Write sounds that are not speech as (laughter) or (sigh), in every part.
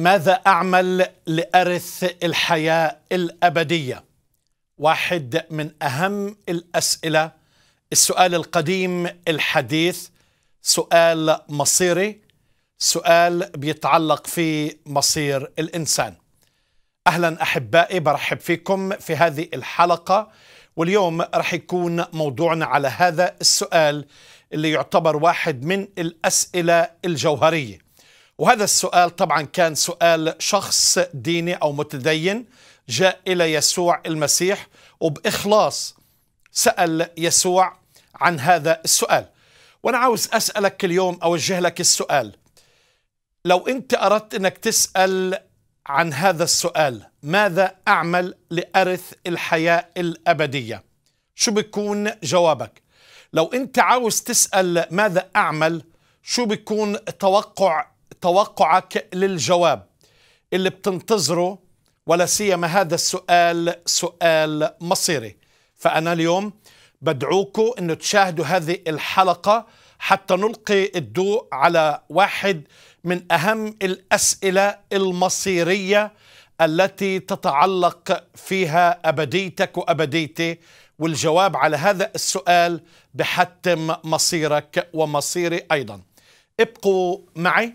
ماذا أعمل لأرث الحياة الأبدية؟ واحد من أهم الأسئلة السؤال القديم الحديث سؤال مصيري سؤال بيتعلق في مصير الإنسان أهلا أحبائي برحب فيكم في هذه الحلقة واليوم رح يكون موضوعنا على هذا السؤال اللي يعتبر واحد من الأسئلة الجوهرية وهذا السؤال طبعا كان سؤال شخص ديني أو متدين جاء إلى يسوع المسيح وبإخلاص سأل يسوع عن هذا السؤال وأنا عاوز أسألك اليوم أوجه لك السؤال لو أنت أردت أنك تسأل عن هذا السؤال ماذا أعمل لأرث الحياة الأبدية شو بيكون جوابك لو أنت عاوز تسأل ماذا أعمل شو بيكون توقع توقعك للجواب اللي بتنتظره ولا سيما هذا السؤال سؤال مصيري فأنا اليوم بدعوكم أن تشاهدوا هذه الحلقة حتى نلقي الضوء على واحد من أهم الأسئلة المصيرية التي تتعلق فيها أبديتك وأبديتي والجواب على هذا السؤال بحتم مصيرك ومصيري أيضا ابقوا معي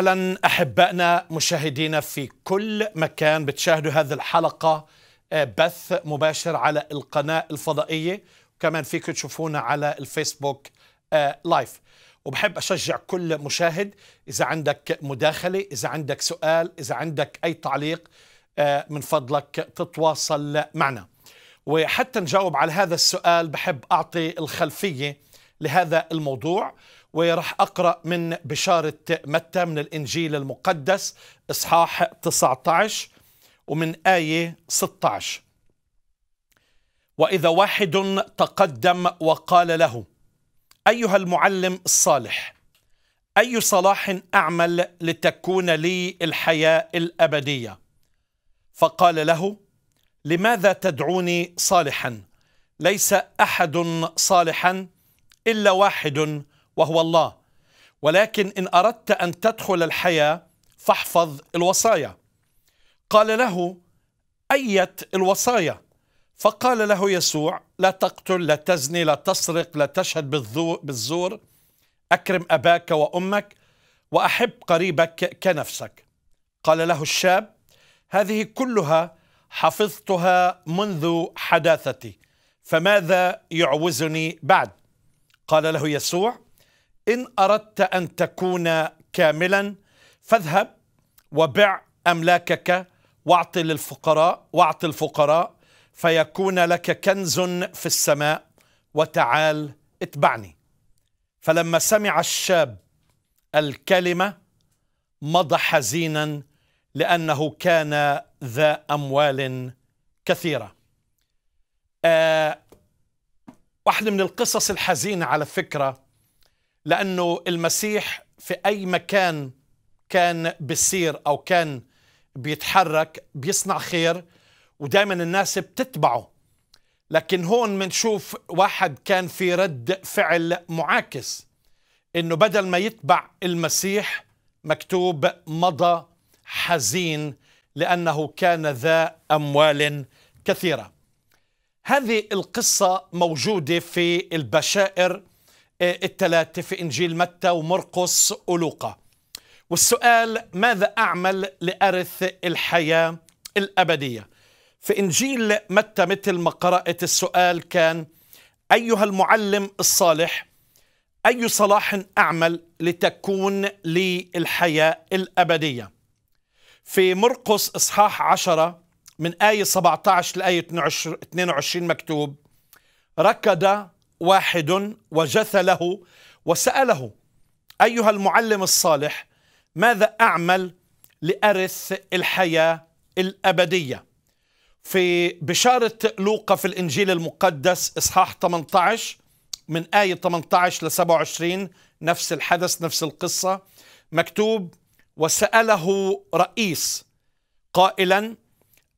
اهلا احبائنا مشاهدينا في كل مكان بتشاهدوا هذه الحلقه آه، بث مباشر على القناه الفضائيه وكمان فيكم تشوفونا على الفيسبوك آه، لايف وبحب اشجع كل مشاهد اذا عندك مداخله اذا عندك سؤال اذا عندك اي تعليق آه، من فضلك تتواصل معنا وحتى نجاوب على هذا السؤال بحب اعطي الخلفيه لهذا الموضوع وراح أقرأ من بشارة متى من الإنجيل المقدس إصحاح 19 ومن آية 16 وإذا واحد تقدم وقال له أيها المعلم الصالح أي صلاح أعمل لتكون لي الحياة الأبدية فقال له لماذا تدعوني صالحا ليس أحد صالحا إلا واحد وهو الله ولكن إن أردت أن تدخل الحياة فاحفظ الوصايا قال له أية الوصايا فقال له يسوع لا تقتل لا تزني لا تسرق لا تشهد بالزور أكرم أباك وأمك وأحب قريبك كنفسك قال له الشاب هذه كلها حفظتها منذ حداثتي فماذا يعوزني بعد قال له يسوع إن أردت أن تكون كاملا فاذهب وبع أملاكك واعط للفقراء واعط الفقراء فيكون لك كنز في السماء وتعال اتبعني فلما سمع الشاب الكلمة مضى حزينا لأنه كان ذا أموال كثيرة آه واحدة من القصص الحزينة على فكرة لأنه المسيح في أي مكان كان بيصير أو كان بيتحرك بيصنع خير ودائما الناس بتتبعه لكن هون منشوف واحد كان في رد فعل معاكس انه بدل ما يتبع المسيح مكتوب مضى حزين لانه كان ذا اموال كثيره هذه القصه موجوده في البشائر الثلاثة في إنجيل متى ومرقس ولوقا والسؤال ماذا أعمل لأرث الحياة الأبدية في إنجيل متى مثل ما قرأت السؤال كان أيها المعلم الصالح أي صلاح أعمل لتكون لي الحياة الأبدية في مرقس إصحاح عشرة من آية 17 لآية 22 مكتوب ركض واحد وجث له وسأله أيها المعلم الصالح ماذا أعمل لأرث الحياة الأبدية في بشارة لوقا في الإنجيل المقدس إصحاح 18 من آية 18 ل 27 نفس الحدث نفس القصة مكتوب وسأله رئيس قائلا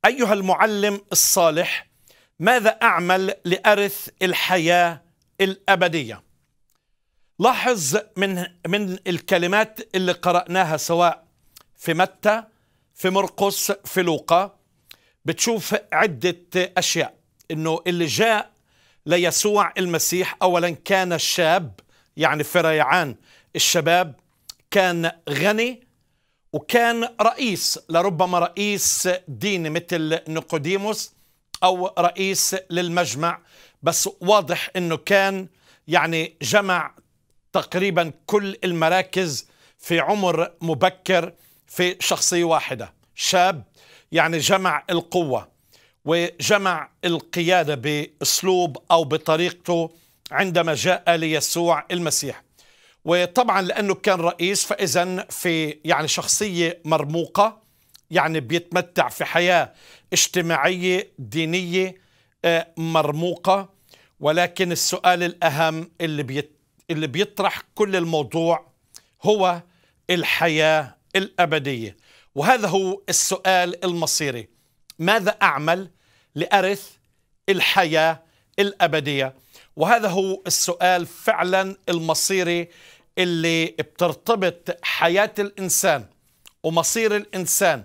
أيها المعلم الصالح ماذا أعمل لأرث الحياة الأبدية لاحظ من من الكلمات اللي قرأناها سواء في متى في مرقس في لوقا بتشوف عدة أشياء إنه اللي جاء ليسوع المسيح أولا كان شاب يعني في ريعان الشباب كان غني وكان رئيس لربما رئيس ديني مثل نيقوديموس أو رئيس للمجمع بس واضح انه كان يعني جمع تقريبا كل المراكز في عمر مبكر في شخصيه واحده شاب يعني جمع القوه وجمع القياده باسلوب او بطريقته عندما جاء ليسوع المسيح وطبعا لانه كان رئيس فاذا في يعني شخصيه مرموقه يعني بيتمتع في حياه اجتماعيه دينيه آه، مرموقه ولكن السؤال الأهم اللي, بيت اللي بيطرح كل الموضوع هو الحياة الأبدية وهذا هو السؤال المصيري ماذا أعمل لأرث الحياة الأبدية وهذا هو السؤال فعلا المصيري اللي بترتبط حياة الإنسان ومصير الإنسان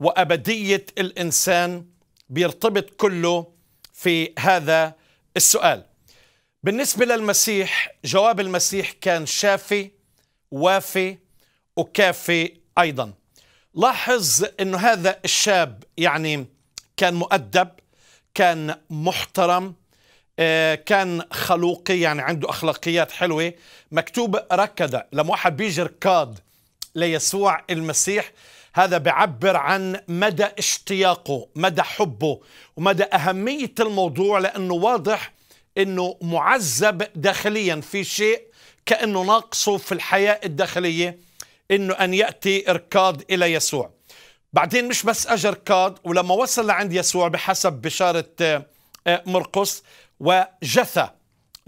وأبدية الإنسان بيرتبط كله في هذا السؤال بالنسبة للمسيح جواب المسيح كان شافي وافي وكافي أيضا لاحظ أنه هذا الشاب يعني كان مؤدب كان محترم آه، كان خلوقي يعني عنده أخلاقيات حلوة مكتوب ركض لما واحد بيجي ركاد ليسوع المسيح هذا بيعبر عن مدى اشتياقه مدى حبه ومدى أهمية الموضوع لأنه واضح أنه معذب داخليا في شيء كأنه ناقصه في الحياة الداخلية أنه أن يأتي إركاد إلى يسوع بعدين مش بس أجى إركاد ولما وصل لعند يسوع بحسب بشارة آه، مرقس وجثى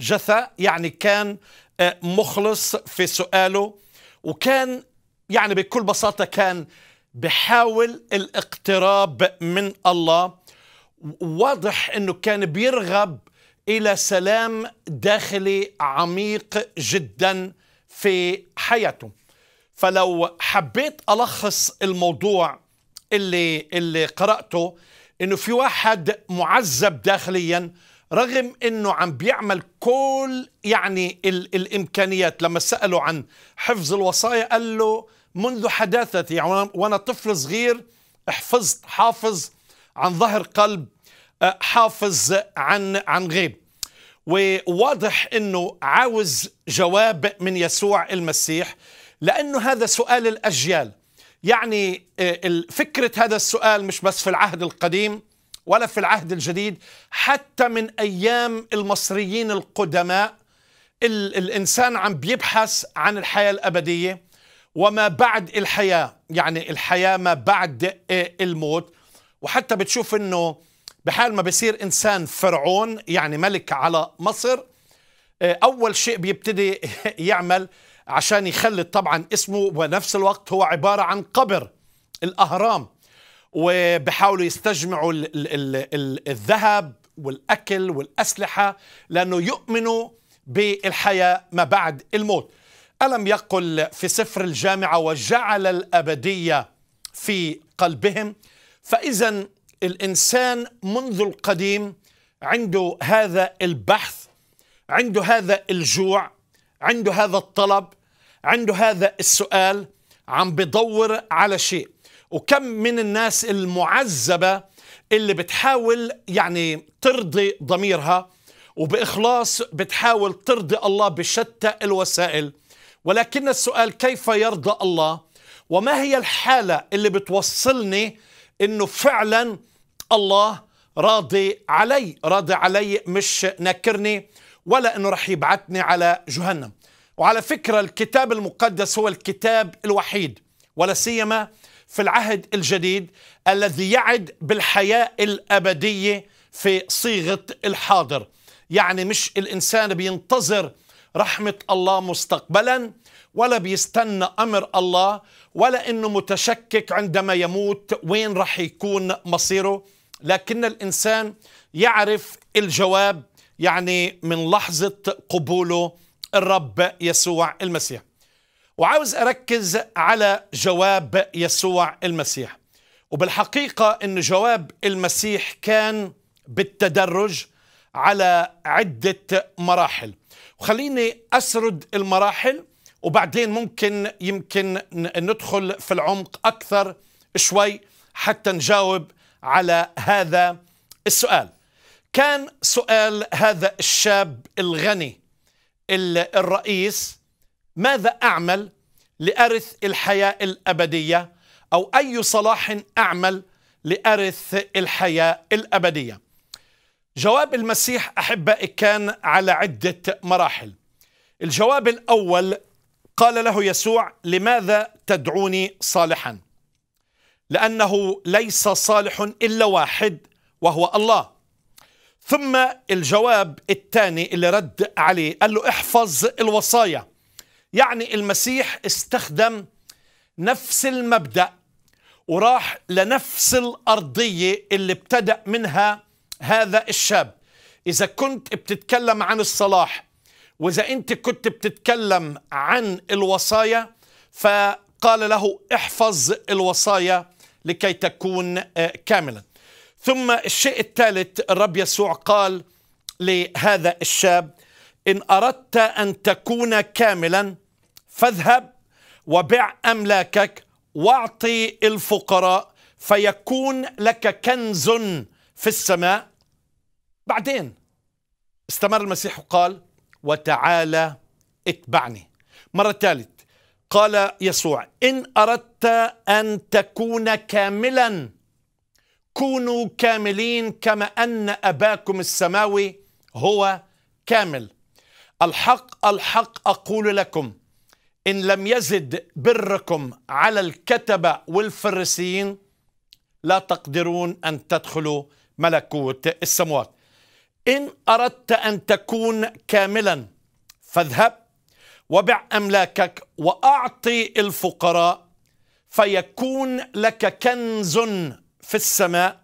جثى يعني كان آه، مخلص في سؤاله وكان يعني بكل بساطة كان بحاول الاقتراب من الله واضح انه كان بيرغب الى سلام داخلي عميق جدا في حياته فلو حبيت الخص الموضوع اللي اللي قراته انه في واحد معذب داخليا رغم انه عم بيعمل كل يعني ال الامكانيات لما سالوا عن حفظ الوصايا قال له منذ حداثتي يعني وأنا طفل صغير حفظت حافظ عن ظهر قلب آه، حافظ عن عن غيب وواضح أنه عاوز جواب من يسوع المسيح لأنه هذا سؤال الأجيال يعني آه، فكرة هذا السؤال مش بس في العهد القديم ولا في العهد الجديد حتى من أيام المصريين القدماء الإنسان عم بيبحث عن الحياة الأبدية وما بعد الحياة يعني الحياة ما بعد الموت وحتى بتشوف أنه بحال ما بصير إنسان فرعون يعني ملك على مصر آه، أول شيء بيبتدي (laughs) يعمل عشان يخلد طبعا اسمه ونفس الوقت هو عبارة عن قبر الأهرام وبحاولوا يستجمعوا الـ الـ الـ الذهب والأكل والأسلحة لأنه يؤمنوا بالحياة ما بعد الموت ألم يقل في سفر الجامعة وجعل الأبدية في قلبهم فإذا الإنسان منذ القديم عنده هذا البحث عنده هذا الجوع عنده هذا الطلب عنده هذا السؤال عم بدور على شيء وكم من الناس المعذبة اللي بتحاول يعني ترضي ضميرها وبإخلاص بتحاول ترضي الله بشتى الوسائل ولكن السؤال كيف يرضى الله وما هي الحالة اللي بتوصلني انه فعلا الله راضي علي راضي علي مش ناكرني ولا انه رح يبعثني على جهنم وعلى فكرة الكتاب المقدس هو الكتاب الوحيد ولا سيما في العهد الجديد الذي يعد بالحياة الأبدية في صيغة الحاضر يعني مش الإنسان بينتظر رحمة الله مستقبلا ولا بيستنى أمر الله ولا أنه متشكك عندما يموت وين رح يكون مصيره لكن الإنسان يعرف الجواب يعني من لحظة قبوله الرب يسوع المسيح وعاوز أركز على جواب يسوع المسيح وبالحقيقة أن جواب المسيح كان بالتدرج على عدة مراحل وخليني أسرد المراحل وبعدين ممكن يمكن ندخل في العمق أكثر شوي حتى نجاوب على هذا السؤال كان سؤال هذا الشاب الغني الرئيس ماذا أعمل لأرث الحياة الأبدية أو أي صلاح أعمل لأرث الحياة الأبدية جواب المسيح احبائي كان على عده مراحل. الجواب الاول قال له يسوع: لماذا تدعوني صالحا؟ لانه ليس صالح الا واحد وهو الله. ثم الجواب الثاني اللي رد عليه قال له احفظ الوصايا. يعني المسيح استخدم نفس المبدأ وراح لنفس الأرضية اللي ابتدأ منها هذا الشاب إذا كنت بتتكلم عن الصلاح وإذا أنت كنت بتتكلم عن الوصايا فقال له احفظ الوصايا لكي تكون آه، كاملا ثم الشيء الثالث الرب يسوع قال لهذا الشاب إن أردت أن تكون كاملا فاذهب وبع أملاكك واعطي الفقراء فيكون لك كنز في السماء بعدين استمر المسيح وقال وتعالى اتبعني مرة ثالث قال يسوع إن أردت أن تكون كاملا كونوا كاملين كما أن أباكم السماوي هو كامل الحق الحق أقول لكم إن لم يزد بركم على الكتبة والفريسيين لا تقدرون أن تدخلوا ملكوت السموات إن أردت أن تكون كاملا فاذهب وبع أملاكك وأعطي الفقراء فيكون لك كنز في السماء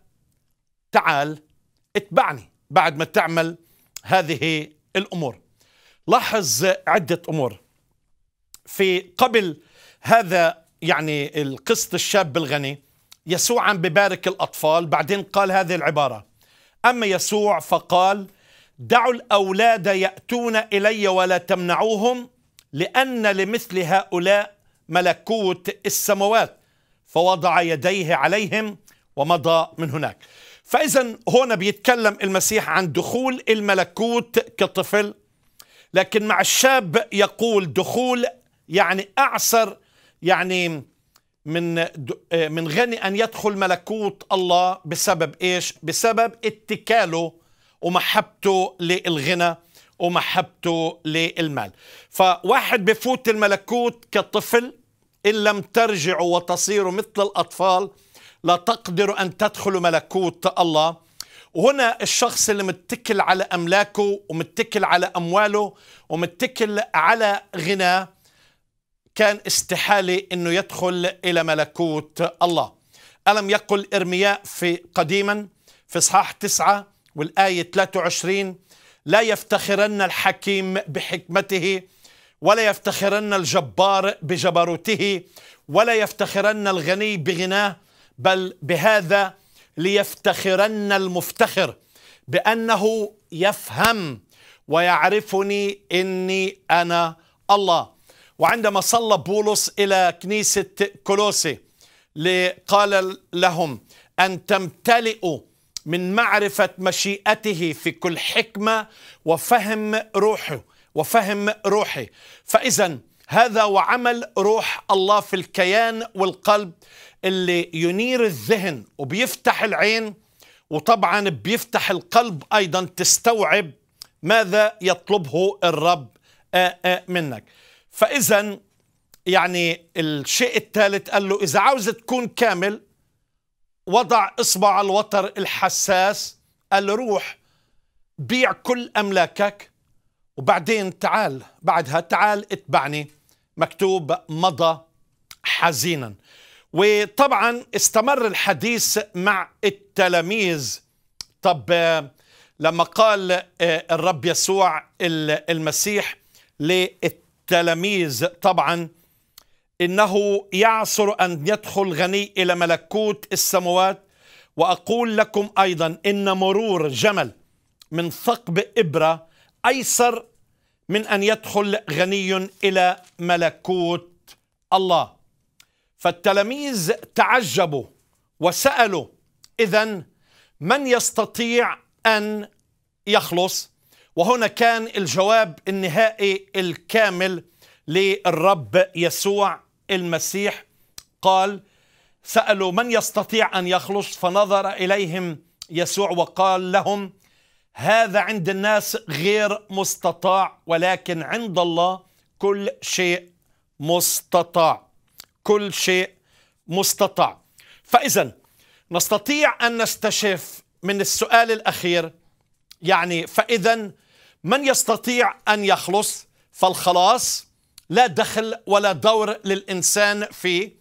تعال اتبعني بعد ما تعمل هذه الأمور لاحظ عدة أمور في قبل هذا يعني القسط الشاب الغني يسوع عم ببارك الأطفال بعدين قال هذه العبارة أما يسوع فقال دعوا الأولاد يأتون إلي ولا تمنعوهم لأن لمثل هؤلاء ملكوت السموات فوضع يديه عليهم ومضى من هناك فإذا هنا بيتكلم المسيح عن دخول الملكوت كطفل لكن مع الشاب يقول دخول يعني أعسر يعني من آه، من غني ان يدخل ملكوت الله بسبب ايش؟ بسبب اتكاله ومحبته للغنى ومحبته للمال. فواحد بفوت الملكوت كطفل ان لم ترجعوا وتصيروا مثل الاطفال لا تقدروا ان تدخلوا ملكوت الله. وهنا الشخص اللي متكل على املاكه ومتكل على امواله ومتكل على غناه كان استحالة أنه يدخل إلى ملكوت الله ألم يقل إرمياء في قديما في إصحاح 9 والآية 23 لا يفتخرن الحكيم بحكمته ولا يفتخرن الجبار بجبروته ولا يفتخرن الغني بغناه بل بهذا ليفتخرن المفتخر بأنه يفهم ويعرفني إني أنا الله وعندما صلى بولس إلى كنيسة كولوسي قال لهم أن تمتلئوا من معرفة مشيئته في كل حكمة وفهم روحه وفهم روحي فإذا هذا وعمل روح الله في الكيان والقلب اللي ينير الذهن وبيفتح العين وطبعا بيفتح القلب أيضا تستوعب ماذا يطلبه الرب منك فإذا يعني الشيء الثالث قال له إذا عاوز تكون كامل وضع إصبع على الوتر الحساس قال له روح بيع كل أملاكك وبعدين تعال بعدها تعال اتبعني مكتوب مضى حزينا وطبعا استمر الحديث مع التلاميذ طب آه، لما قال آه، الرب يسوع المسيح للتلاميذ التلاميذ طبعا انه يعسر ان يدخل غني الى ملكوت السموات واقول لكم ايضا ان مرور جمل من ثقب ابره ايسر من ان يدخل غني الى ملكوت الله فالتلاميذ تعجبوا وسالوا اذا من يستطيع ان يخلص وهنا كان الجواب النهائي الكامل للرب يسوع المسيح قال سالوا من يستطيع ان يخلص فنظر اليهم يسوع وقال لهم هذا عند الناس غير مستطاع ولكن عند الله كل شيء مستطاع كل شيء مستطاع فاذا نستطيع ان نستشف من السؤال الاخير يعني فاذا من يستطيع أن يخلص فالخلاص لا دخل ولا دور للإنسان فيه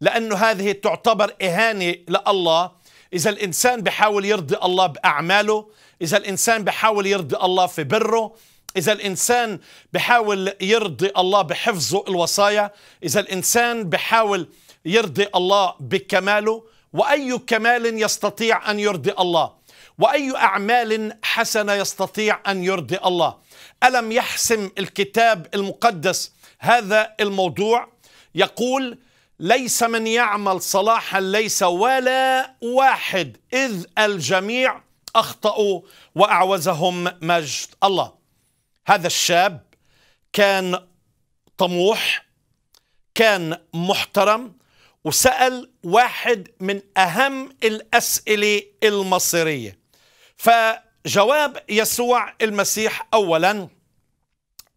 لأنه هذه تعتبر إهانة لله إذا الإنسان بحاول يرضي الله بأعماله إذا الإنسان بحاول يرضي الله في بره إذا الإنسان بحاول يرضي الله بحفظه الوصايا إذا الإنسان بحاول يرضي الله بكماله وأي كمال يستطيع أن يرضي الله واي اعمال حسنه يستطيع ان يرضي الله الم يحسم الكتاب المقدس هذا الموضوع يقول ليس من يعمل صلاحا ليس ولا واحد اذ الجميع اخطاوا واعوزهم مجد الله هذا الشاب كان طموح كان محترم وسال واحد من اهم الاسئله المصيريه فجواب يسوع المسيح اولا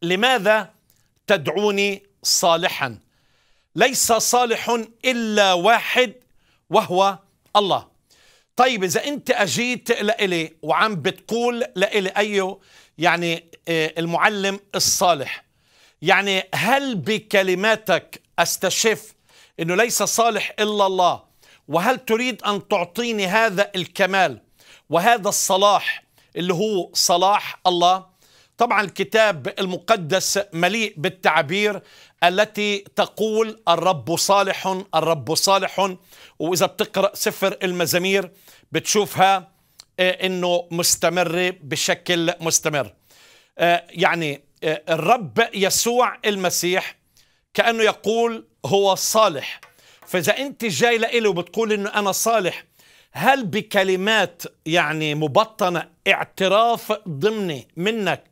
لماذا تدعوني صالحا ليس صالح الا واحد وهو الله طيب اذا انت اجيت لإلي وعم بتقول لإلي ايو يعني آه، المعلم الصالح يعني هل بكلماتك استشف انه ليس صالح الا الله وهل تريد ان تعطيني هذا الكمال وهذا الصلاح اللي هو صلاح الله طبعا الكتاب المقدس مليء بالتعبير التي تقول الرب صالح الرب صالح واذا بتقرا سفر المزامير بتشوفها آه، انه مستمره بشكل مستمر آه، يعني آه، الرب يسوع المسيح كانه يقول هو صالح فاذا انت جاي لإله وبتقول انه انا صالح هل بكلمات يعني مبطنة اعتراف ضمني منك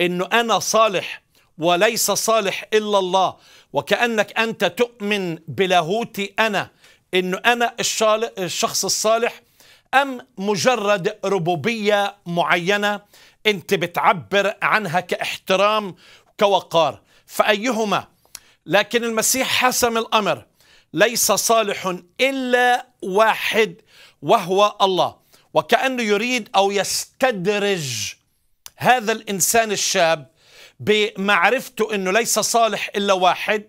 انه انا صالح وليس صالح الا الله وكأنك انت تؤمن بلاهوتي انا انه انا الشخص الصالح ام مجرد ربوبية معينة انت بتعبر عنها كاحترام كوقار فأيهما لكن المسيح حسم الأمر ليس صالح إلا واحد وهو الله وكأنه يريد أو يستدرج هذا الإنسان الشاب بمعرفته أنه ليس صالح إلا واحد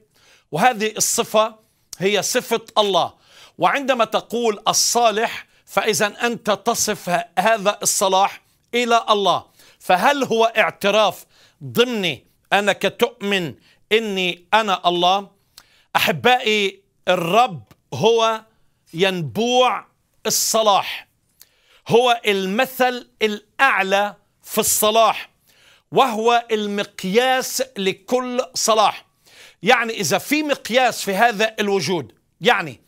وهذه الصفة هي صفة الله وعندما تقول الصالح فإذا أنت تصف هذا الصلاح إلى الله فهل هو اعتراف ضمني أنك تؤمن إني أنا الله أحبائي الرب هو ينبوع الصلاح هو المثل الأعلى في الصلاح وهو المقياس لكل صلاح يعني إذا في مقياس في هذا الوجود يعني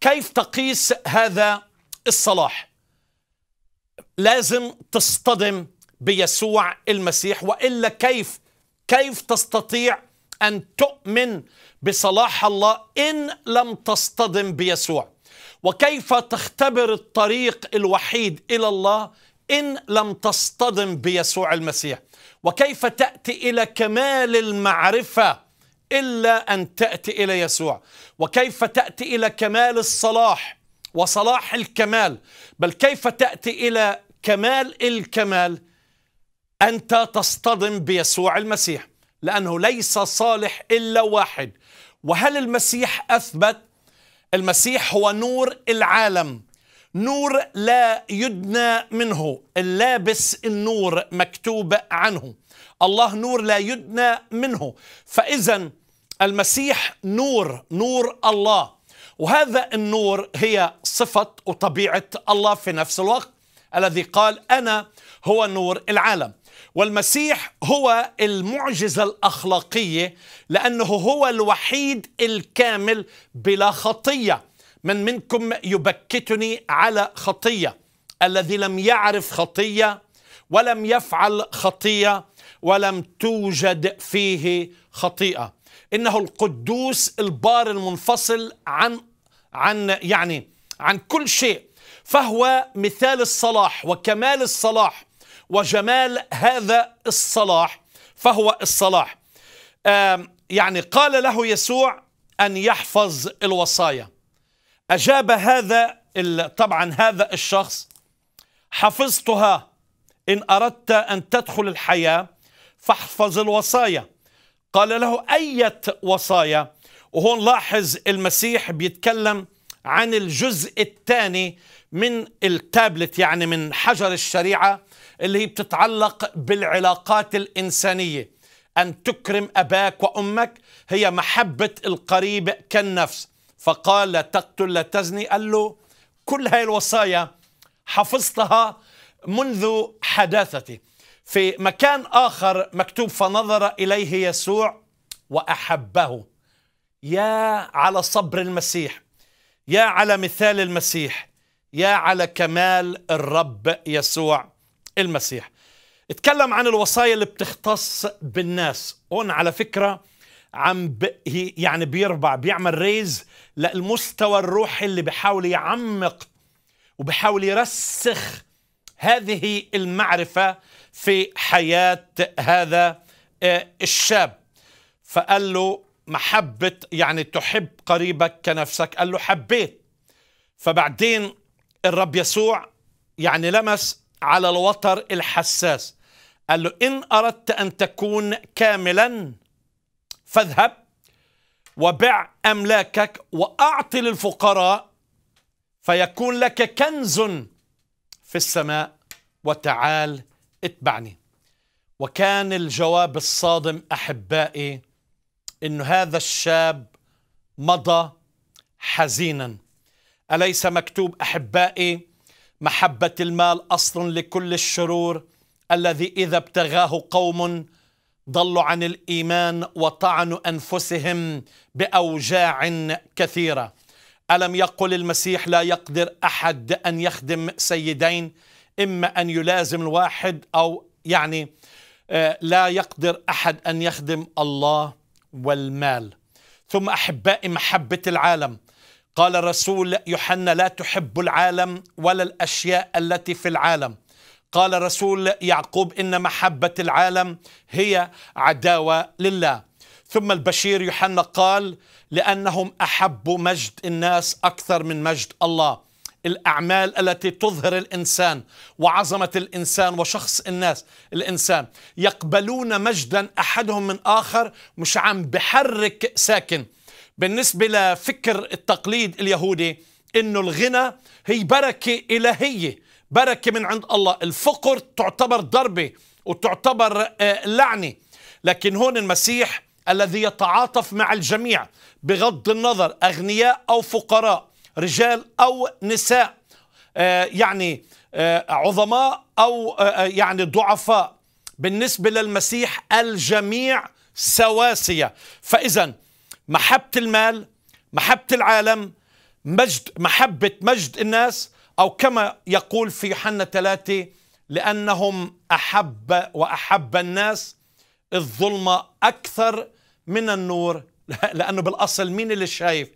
كيف تقيس هذا الصلاح لازم تصطدم بيسوع المسيح وإلا كيف كيف تستطيع أن تؤمن بصلاح الله إن لم تصطدم بيسوع وكيف تختبر الطريق الوحيد الى الله ان لم تصطدم بيسوع المسيح وكيف تاتي الى كمال المعرفه الا ان تاتي الى يسوع وكيف تاتي الى كمال الصلاح وصلاح الكمال بل كيف تاتي الى كمال الكمال انت تصطدم بيسوع المسيح لانه ليس صالح الا واحد وهل المسيح اثبت المسيح هو نور العالم نور لا يدنى منه اللابس النور مكتوب عنه الله نور لا يدنى منه فاذا المسيح نور نور الله وهذا النور هي صفه وطبيعه الله في نفس الوقت الذي قال انا هو نور العالم والمسيح هو المعجزة الأخلاقية لأنه هو الوحيد الكامل بلا خطية من منكم يبكتني على خطية الذي لم يعرف خطية ولم يفعل خطية ولم توجد فيه خطيئة إنه القدوس البار المنفصل عن عن يعني عن كل شيء فهو مثال الصلاح وكمال الصلاح وجمال هذا الصلاح فهو الصلاح يعني قال له يسوع أن يحفظ الوصايا أجاب هذا طبعا هذا الشخص حفظتها إن أردت أن تدخل الحياة فاحفظ الوصايا قال له أية وصايا وهون لاحظ المسيح بيتكلم عن الجزء الثاني من التابلت يعني من حجر الشريعة اللي هي بتتعلق بالعلاقات الإنسانية أن تكرم أباك وأمك هي محبة القريب كالنفس فقال لا تقتل لا تزني قال له كل هاي الوصايا حفظتها منذ حداثتي في مكان آخر مكتوب فنظر إليه يسوع وأحبه يا على صبر المسيح يا على مثال المسيح يا على كمال الرب يسوع المسيح اتكلم عن الوصايا اللي بتختص بالناس هون على فكرة عم ب... يعني بيربع بيعمل ريز للمستوى الروحي اللي بيحاول يعمق وبيحاول يرسخ هذه المعرفة في حياة هذا آه، الشاب فقال له محبة يعني تحب قريبك كنفسك قال له حبيت فبعدين الرب يسوع يعني لمس على الوتر الحساس قال له إن أردت أن تكون كاملا فاذهب وبع أملاكك وأعط للفقراء فيكون لك كنز في السماء وتعال اتبعني وكان الجواب الصادم أحبائي إن هذا الشاب مضى حزينا أليس مكتوب أحبائي محبة المال أصل لكل الشرور الذي إذا ابتغاه قوم ضلوا عن الإيمان وطعنوا أنفسهم بأوجاع كثيرة ألم يقل المسيح لا يقدر أحد أن يخدم سيدين إما أن يلازم الواحد أو يعني آه، لا يقدر أحد أن يخدم الله والمال ثم أحبائي محبة العالم قال الرسول يوحنا لا تحب العالم ولا الأشياء التي في العالم قال رسول يعقوب إن محبة العالم هي عداوة لله ثم البشير يوحنا قال لأنهم أحبوا مجد الناس أكثر من مجد الله الأعمال التي تظهر الإنسان وعظمة الإنسان وشخص الناس الإنسان يقبلون مجدا أحدهم من آخر مش عم بحرك ساكن بالنسبة لفكر التقليد اليهودي انه الغنى هي بركة إلهية بركة من عند الله الفقر تعتبر ضربة وتعتبر آه، لعنة لكن هون المسيح الذي يتعاطف مع الجميع بغض النظر أغنياء أو فقراء رجال أو نساء آه، يعني آه، عظماء أو يعني ضعفاء بالنسبة للمسيح الجميع سواسية فإذا محبة المال محبة العالم مجد محبة مجد الناس أو كما يقول في يوحنا ثلاثة لأنهم أحب وأحب الناس الظلمة أكثر من النور (laughs) لأنه بالأصل مين اللي شايف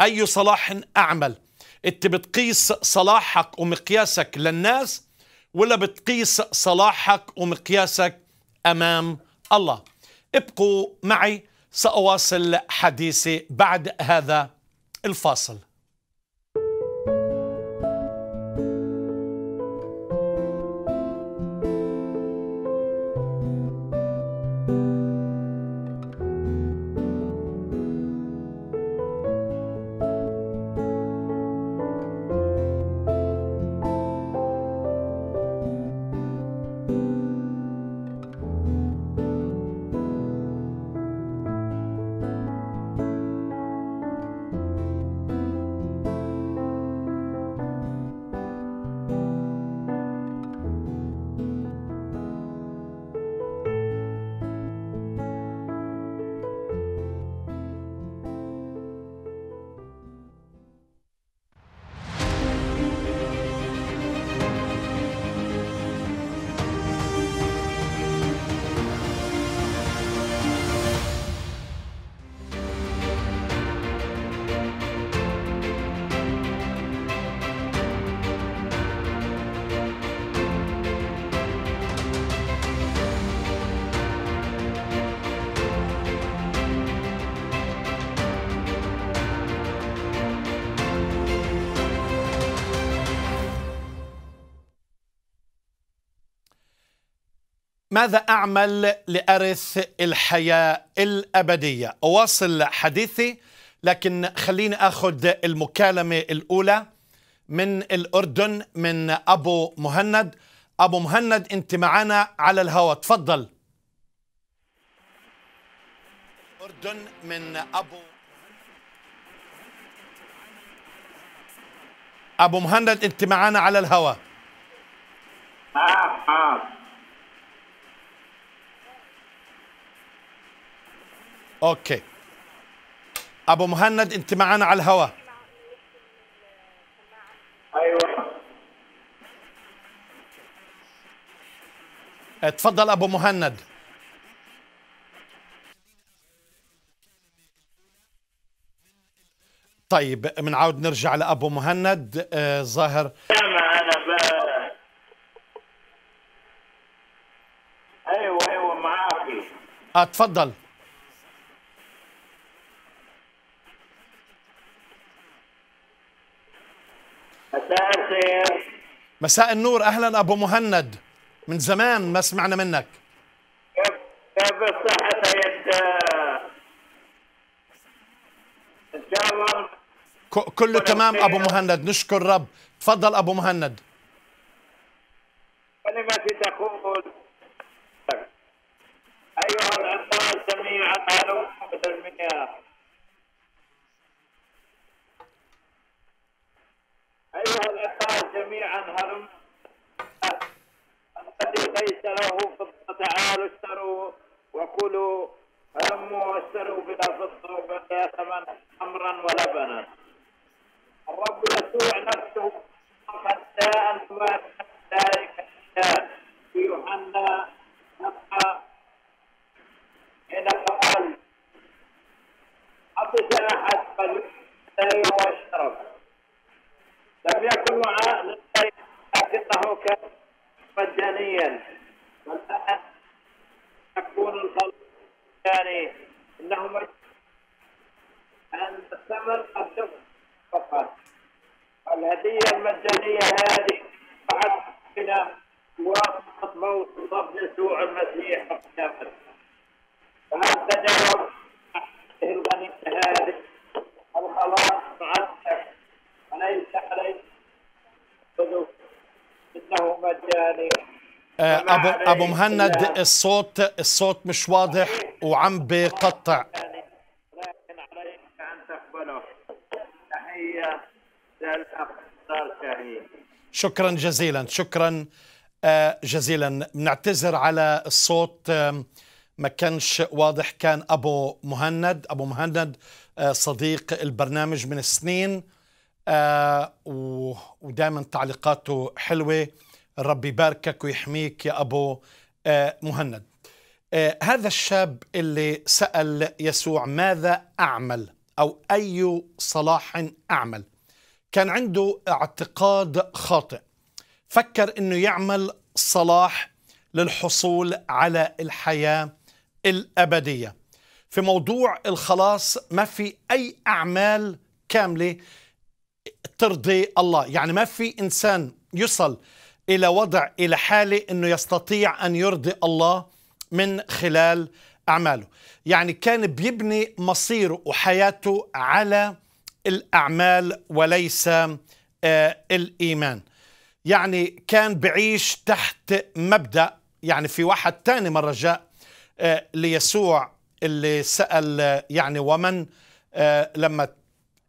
أي صلاح أعمل أنت بتقيس صلاحك ومقياسك للناس ولا بتقيس صلاحك ومقياسك أمام الله ابقوا معي سأواصل حديثي بعد هذا الفاصل ماذا أعمل لأرث الحياة الأبدية أواصل حديثي لكن خليني أخذ المكالمة الأولى من الأردن من أبو مهند أبو مهند أنت معنا على الهواء تفضل الأردن من أبو أبو مهند أنت معنا على الهواء آه آه اوكي ابو مهند انت معنا على الهواء ايوه اتفضل ابو مهند طيب بنعاود نرجع لابو مهند آه، ظاهر انا ايوه ايوه معاكي اتفضل آه، مساء النور اهلا ابو مهند من زمان ما سمعنا منك كيف الصحة يا كله تمام ابو مهند نشكر رب تفضل ابو مهند كلمتي تقول ايها الانبار جميعا الومه المياه أيها الإخوة جميعا هلم الذي ليس له فضة تعالوا اشتروا وكلوا هلموا واشتروا بلا فضة وبلا ثمن خمرا ولبنا الرب يسوع نفسه حتى أن ذلك في يوحنا نبقى حين قال عطش أحد اشتري واشرب لم يكن معاه لكنه كان مجانيا والآن يكون الخلق مجاني إنه مجاني أن الثمن الشفر فقط الهدية المجانية هذه بعد بنا موافقة موت رب يسوع المسيح وقيامته فهل تجاوز يعني ابو ابو مهند الصوت الصوت مش واضح وعم بقطع شكرا جزيلا شكرا آه، جزيلا بنعتذر على الصوت ما كانش واضح كان ابو مهند ابو مهند آه، صديق البرنامج من سنين ودائما تعليقاته حلوه الرب يباركك ويحميك يا أبو آه، مهند آه، هذا الشاب اللي سأل يسوع ماذا أعمل أو أي صلاح أعمل كان عنده اعتقاد خاطئ فكر أنه يعمل صلاح للحصول على الحياة الأبدية في موضوع الخلاص ما في أي أعمال كاملة ترضي الله يعني ما في إنسان يصل الى وضع الى حاله انه يستطيع ان يرضي الله من خلال اعماله يعني كان بيبني مصيره وحياته على الاعمال وليس آه، الايمان يعني كان بعيش تحت مبدا يعني في واحد تاني مره جاء آه، ليسوع اللي سال يعني ومن آه، لما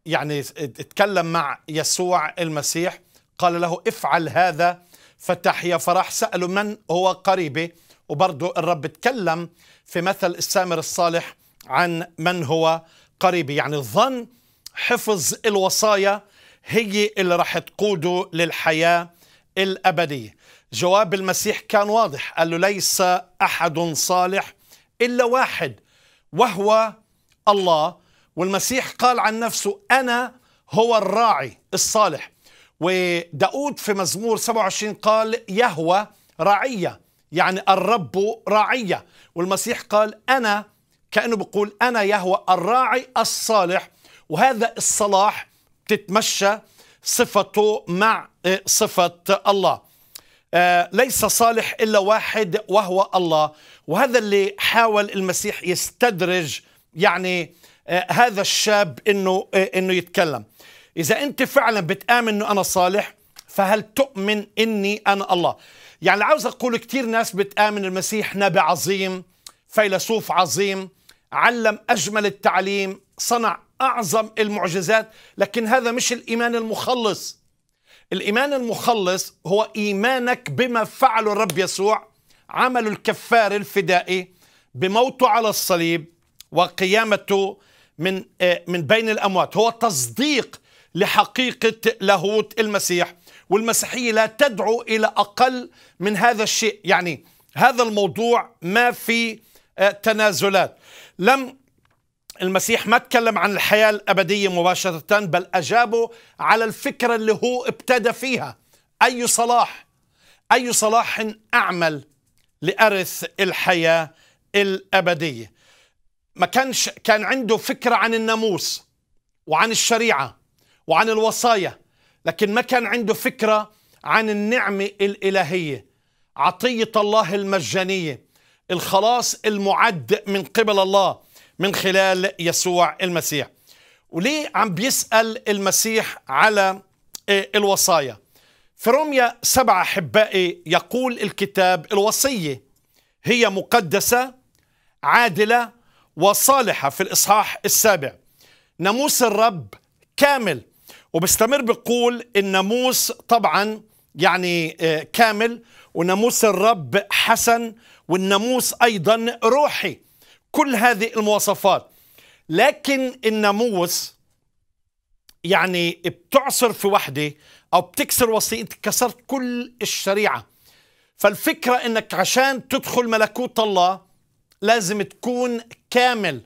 يعني اتكلم مع يسوع المسيح قال له افعل هذا فتح يا فرح سألوا من هو قريبي وبرضه الرب تكلم في مثل السامر الصالح عن من هو قريبي يعني ظن حفظ الوصايا هي اللي راح تقوده للحياة الأبدية جواب المسيح كان واضح قال له ليس أحد صالح إلا واحد وهو الله والمسيح قال عن نفسه أنا هو الراعي الصالح وداود في مزمور 27 قال يهوى رعية يعني الرب راعية والمسيح قال أنا كأنه بقول أنا يهوى الراعي الصالح وهذا الصلاح تتمشى صفته مع آه، صفة الله آه، ليس صالح إلا واحد وهو الله وهذا اللي حاول المسيح يستدرج يعني آه، هذا الشاب انه انه يتكلم إذا أنت فعلا بتآمن أنه أنا صالح فهل تؤمن أني أنا الله يعني عاوز أقول كثير ناس بتآمن المسيح نبي عظيم فيلسوف عظيم علم أجمل التعليم صنع أعظم المعجزات لكن هذا مش الإيمان المخلص الإيمان المخلص هو إيمانك بما فعله الرب يسوع عمل الكفار الفدائي بموته على الصليب وقيامته من آه، من بين الأموات هو تصديق لحقيقة لاهوت المسيح والمسيحية لا تدعو إلى أقل من هذا الشيء يعني هذا الموضوع ما في آه، تنازلات لم المسيح ما تكلم عن الحياة الأبدية مباشرة بل أجابه على الفكرة اللي هو ابتدى فيها أي صلاح أي صلاح أعمل لأرث الحياة الأبدية ما كانش كان عنده فكرة عن الناموس وعن الشريعة وعن الوصايا لكن ما كان عنده فكرة عن النعمة الإلهية عطية الله المجانية الخلاص المعد من قبل الله من خلال يسوع المسيح وليه عم بيسأل المسيح على آه، الوصايا في روميا سبعة أحبائي يقول الكتاب الوصية هي مقدسة عادلة وصالحة في الإصحاح السابع ناموس الرب كامل وبستمر بقول الناموس طبعا يعني آه، كامل وناموس الرب حسن والناموس ايضا روحي كل هذه المواصفات لكن الناموس يعني بتعصر في وحده او بتكسر وصية كسرت كل الشريعه فالفكره انك عشان تدخل ملكوت الله لازم تكون كامل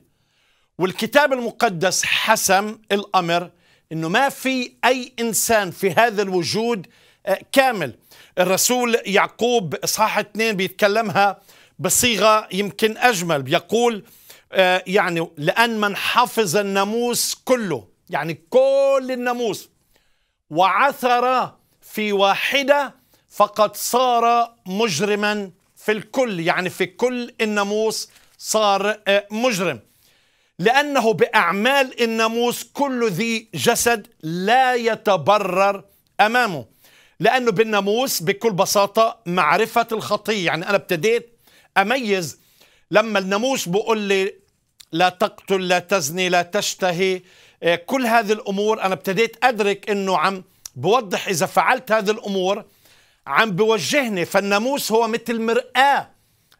والكتاب المقدس حسم الامر انه ما في اي انسان في هذا الوجود آه، كامل الرسول يعقوب اصحاح اثنين بيتكلمها بصيغه يمكن اجمل بيقول آه، يعني لان من حفظ الناموس كله يعني كل الناموس وعثر في واحده فقد صار مجرما في الكل يعني في كل الناموس صار آه، مجرم لأنه بأعمال الناموس كل ذي جسد لا يتبرر أمامه لأنه بالناموس بكل بساطة معرفة الخطية يعني أنا ابتديت أميز لما الناموس بقول لي لا تقتل لا تزني لا تشتهي آه، كل هذه الأمور أنا ابتديت أدرك أنه عم بوضح إذا فعلت هذه الأمور عم بوجهني فالناموس هو مثل مرآة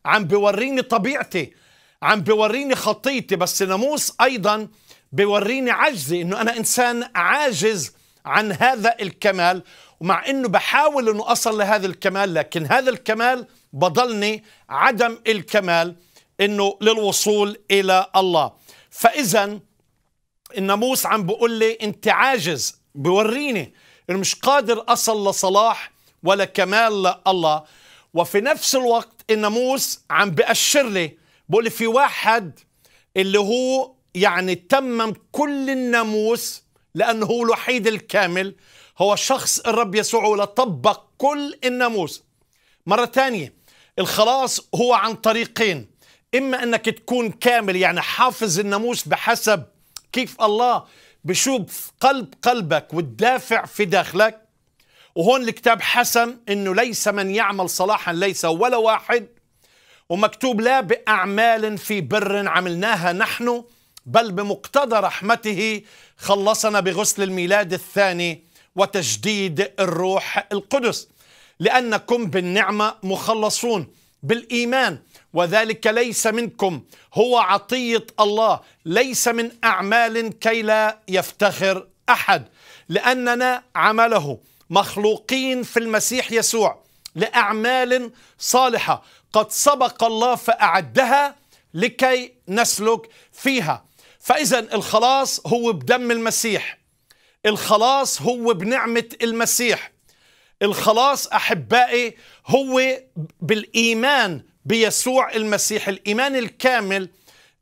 عم بوريني طبيعتي عم بوريني خطيتي بس ناموس أيضا بوريني عجزي أنه أنا إنسان عاجز عن هذا الكمال ومع أنه بحاول أنه أصل لهذا الكمال لكن هذا الكمال بضلني عدم الكمال أنه للوصول إلى الله فإذا الناموس عم بقول لي أنت عاجز بوريني أنه مش قادر أصل لصلاح ولا كمال الله وفي نفس الوقت الناموس عم بأشر لي بقول في واحد اللي هو يعني تمم كل الناموس لأنه هو الوحيد الكامل هو شخص الرب يسوع ولطبق كل الناموس مرة ثانية الخلاص هو عن طريقين إما أنك تكون كامل يعني حافظ الناموس بحسب كيف الله بشوف قلب قلبك والدافع في داخلك وهون الكتاب حسم أنه ليس من يعمل صلاحا ليس ولا واحد ومكتوب لا بأعمال في بر عملناها نحن بل بمقتضى رحمته خلصنا بغسل الميلاد الثاني وتجديد الروح القدس لأنكم بالنعمة مخلصون بالإيمان وذلك ليس منكم هو عطية الله ليس من أعمال كي لا يفتخر أحد لأننا عمله مخلوقين في المسيح يسوع لأعمال صالحة قد سبق الله فأعدها لكي نسلك فيها فإذا الخلاص هو بدم المسيح الخلاص هو بنعمة المسيح الخلاص أحبائي هو بالإيمان بيسوع المسيح الإيمان الكامل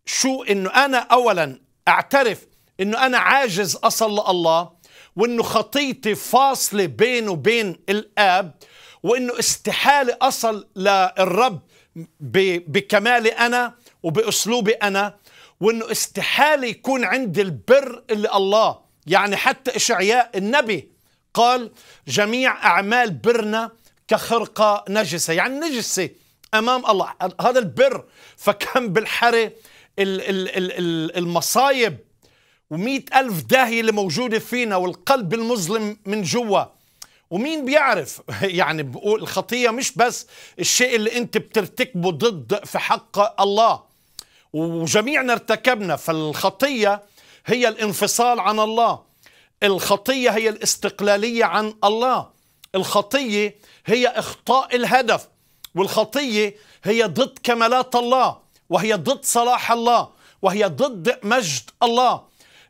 شو أنه أنا أولا أعترف أنه أنا عاجز أصل الله وأنه خطيتي فاصلة بين وبين الآب وانه استحاله اصل للرب بكمالي انا وباسلوبي انا وانه استحاله يكون عندي البر اللي الله يعني حتى اشعياء النبي قال جميع اعمال برنا كخرقه نجسه يعني نجسه امام الله هذا البر فكم بالحري المصايب ومئة ألف داهية اللي موجودة فينا والقلب المظلم من جوا ومين بيعرف (laughs) يعني بقول الخطية مش بس الشيء اللي انت بترتكبه ضد في حق الله وجميعنا ارتكبنا فالخطية هي الانفصال عن الله الخطية هي الاستقلالية عن الله الخطية هي اخطاء الهدف والخطية هي ضد كمالات الله وهي ضد صلاح الله وهي ضد مجد الله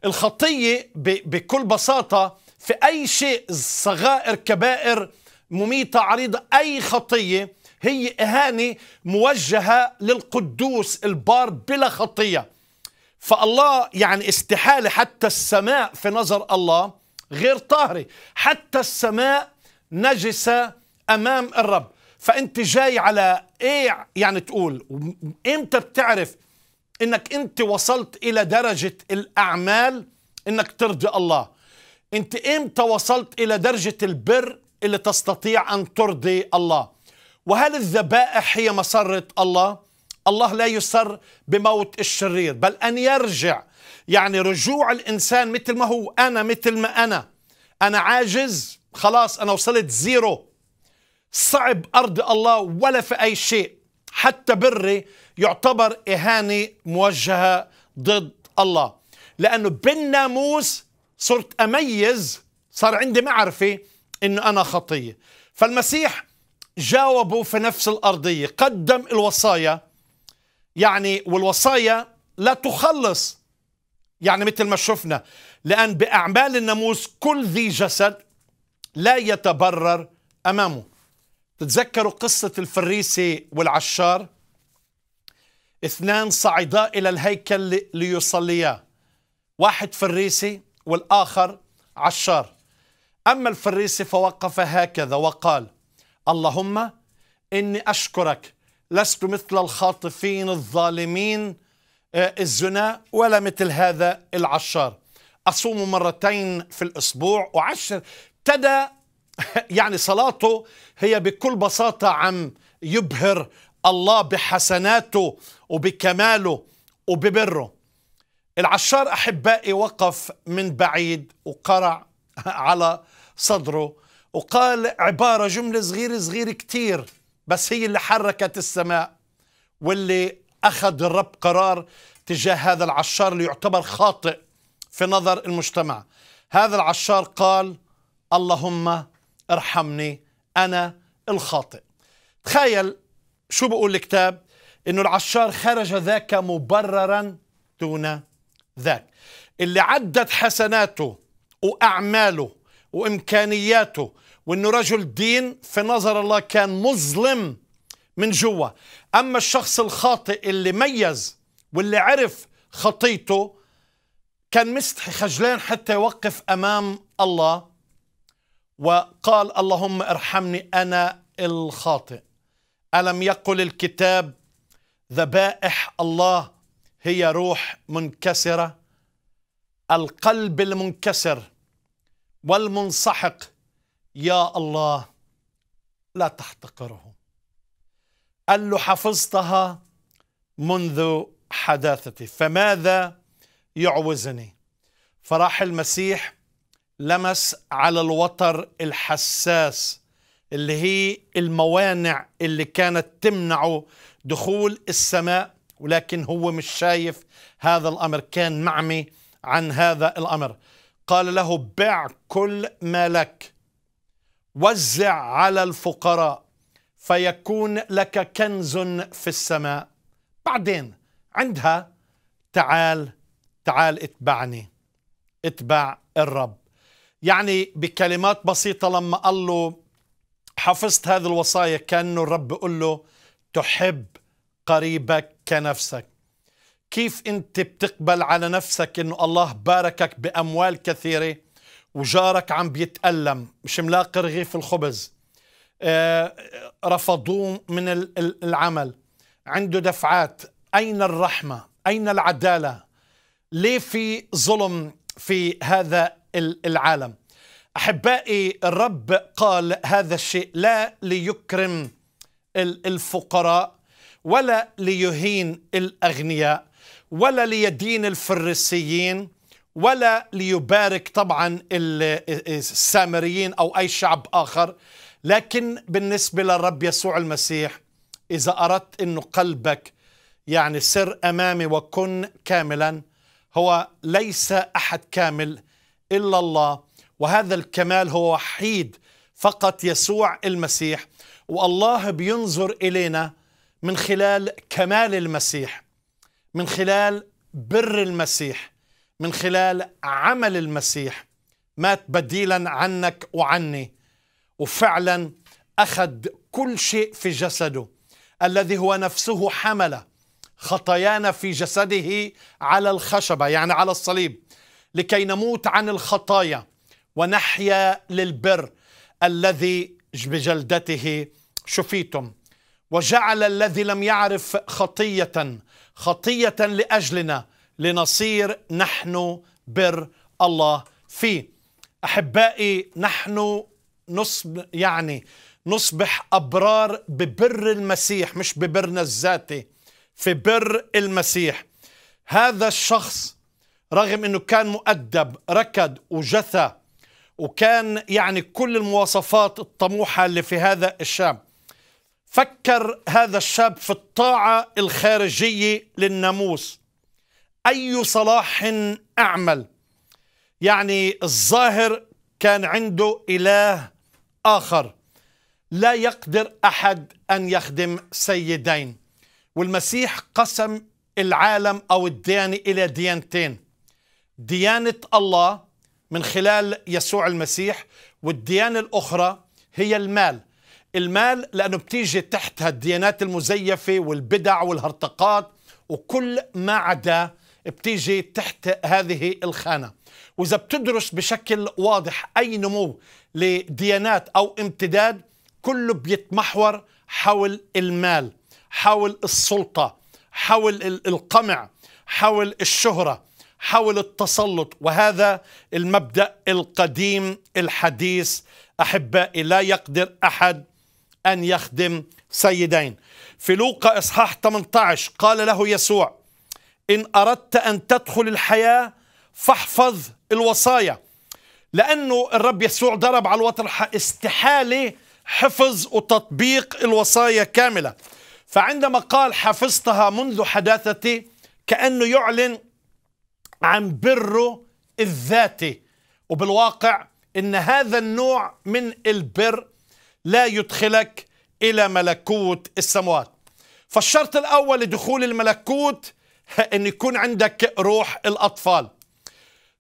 الخطية بكل بساطة في أي شيء صغائر كبائر مميتة عريضة أي خطية هي إهانة موجهة للقدوس البار بلا خطية فالله يعني استحالة حتى السماء في نظر الله غير طاهرة حتى السماء نجسة أمام الرب فأنت جاي على إيه يعني تقول إمتى بتعرف إنك أنت وصلت إلى درجة الأعمال إنك ترضي الله انت امتى وصلت الى درجه البر اللي تستطيع ان ترضي الله وهل الذبائح هي مسره الله الله لا يسر بموت الشرير بل ان يرجع يعني رجوع الانسان مثل ما هو انا مثل ما انا انا عاجز خلاص انا وصلت زيرو صعب ارضي الله ولا في اي شيء حتى بري يعتبر اهانه موجهه ضد الله لانه بالناموس صرت أميز صار عندي معرفة أنه أنا خطية فالمسيح جاوبه في نفس الأرضية قدم الوصايا يعني والوصايا لا تخلص يعني مثل ما شفنا لأن بأعمال الناموس كل ذي جسد لا يتبرر أمامه تتذكروا قصة الفريسي والعشار اثنان صعدا إلى الهيكل ليصليا واحد فريسي والآخر عشار أما الفريسي فوقف هكذا وقال اللهم إني أشكرك لست مثل الخاطفين الظالمين آه، الزنا ولا مثل هذا العشار أصوم مرتين في الأسبوع وعشر ابتدى (laughs) يعني صلاته هي بكل بساطة عم يبهر الله بحسناته وبكماله وببره العشار أحبائي وقف من بعيد وقرع (laughs) على صدره وقال عبارة جملة صغيرة صغيرة كتير بس هي اللي حركت السماء واللي أخذ الرب قرار تجاه هذا العشار اللي يعتبر خاطئ في نظر المجتمع هذا العشار قال اللهم ارحمني أنا الخاطئ تخيل شو بقول الكتاب إنه العشار خرج ذاك مبررا دون ذاك اللي عدت حسناته وأعماله وإمكانياته وإنه رجل دين في نظر الله كان مظلم من جوا أما الشخص الخاطئ اللي ميز واللي عرف خطيته كان مستحي خجلان حتى يوقف أمام الله وقال اللهم ارحمني أنا الخاطئ ألم يقل الكتاب ذبائح الله هي روح منكسرة القلب المنكسر والمنسحق يا الله لا تحتقره قال له حفظتها منذ حداثتي فماذا يعوزني فراح المسيح لمس على الوتر الحساس اللي هي الموانع اللي كانت تمنعه دخول السماء ولكن هو مش شايف هذا الامر كان معمي عن هذا الامر قال له بع كل ما لك وزع على الفقراء فيكون لك كنز في السماء بعدين عندها تعال تعال اتبعني اتبع الرب يعني بكلمات بسيطة لما قال له حفظت هذه الوصايا كأنه الرب بيقول له تحب قريبك كنفسك كيف انت بتقبل على نفسك انه الله باركك باموال كثيره وجارك عم بيتألم مش ملاقي رغيف الخبز آه، رفضوه من العمل عنده دفعات أين الرحمة أين العدالة ليه في ظلم في هذا العالم أحبائي الرب قال هذا الشيء لا ليكرم الفقراء ولا ليهين الأغنياء ولا ليدين الفريسيين ولا ليبارك طبعا السامريين أو أي شعب آخر لكن بالنسبة للرب يسوع المسيح إذا أردت أنه قلبك يعني سر أمامي وكن كاملا هو ليس أحد كامل إلا الله وهذا الكمال هو وحيد فقط يسوع المسيح والله بينظر إلينا من خلال كمال المسيح من خلال بر المسيح من خلال عمل المسيح مات بديلا عنك وعني وفعلا اخذ كل شيء في جسده الذي هو نفسه حمل خطايانا في جسده على الخشبه يعني على الصليب لكي نموت عن الخطايا ونحيا للبر الذي بجلدته شفيتم وجعل الذي لم يعرف خطية خطية لأجلنا لنصير نحن بر الله فيه أحبائي نحن نصب يعني نصبح أبرار ببر المسيح مش ببرنا الذاتي في بر المسيح هذا الشخص رغم أنه كان مؤدب ركد وجثى وكان يعني كل المواصفات الطموحة اللي في هذا الشاب فكر هذا الشاب في الطاعة الخارجية للناموس أي صلاح أعمل يعني الظاهر كان عنده إله آخر لا يقدر أحد أن يخدم سيدين والمسيح قسم العالم أو الديانة إلى ديانتين ديانة الله من خلال يسوع المسيح والديانة الأخرى هي المال المال لأنه بتيجي تحتها الديانات المزيفة والبدع والهرطقات وكل ما عدا بتيجي تحت هذه الخانة وإذا بتدرس بشكل واضح أي نمو لديانات أو امتداد كله بيتمحور حول المال حول السلطة حول القمع حول الشهرة حول التسلط وهذا المبدأ القديم الحديث أحبائي لا يقدر أحد أن يخدم سيدين في لوقا إصحاح 18 قال له يسوع إن أردت أن تدخل الحياة فاحفظ الوصايا لأنه الرب يسوع ضرب على الوطرحة استحالة حفظ وتطبيق الوصايا كاملة فعندما قال حفظتها منذ حداثتي كأنه يعلن عن بره الذاتي وبالواقع ان هذا النوع من البر لا يدخلك إلى ملكوت السموات فالشرط الأول لدخول الملكوت (laughs) أن يكون عندك روح الأطفال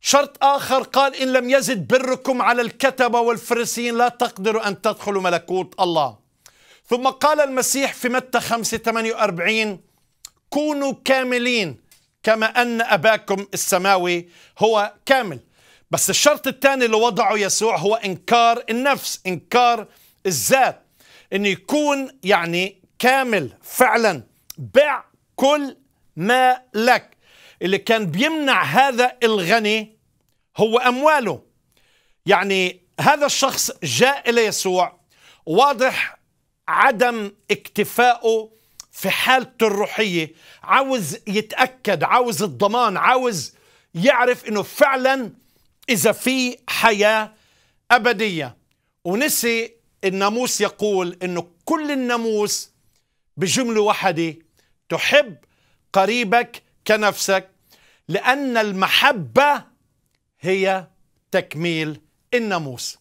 شرط آخر قال إن لم يزد بركم على الكتبة والفريسيين لا تقدروا أن تدخلوا ملكوت الله ثم قال المسيح في متى 5 48 كونوا كاملين كما أن أباكم السماوي هو كامل بس الشرط الثاني اللي وضعه يسوع هو إنكار النفس إنكار الذات أن يكون يعني كامل فعلا بع كل ما لك اللي كان بيمنع هذا الغني هو أمواله يعني هذا الشخص جاء إلى يسوع واضح عدم اكتفائه في حالته الروحية عاوز يتأكد عاوز الضمان عاوز يعرف انه فعلا اذا في حياة ابدية ونسي الناموس يقول انه كل الناموس بجمله واحده تحب قريبك كنفسك لان المحبه هي تكميل الناموس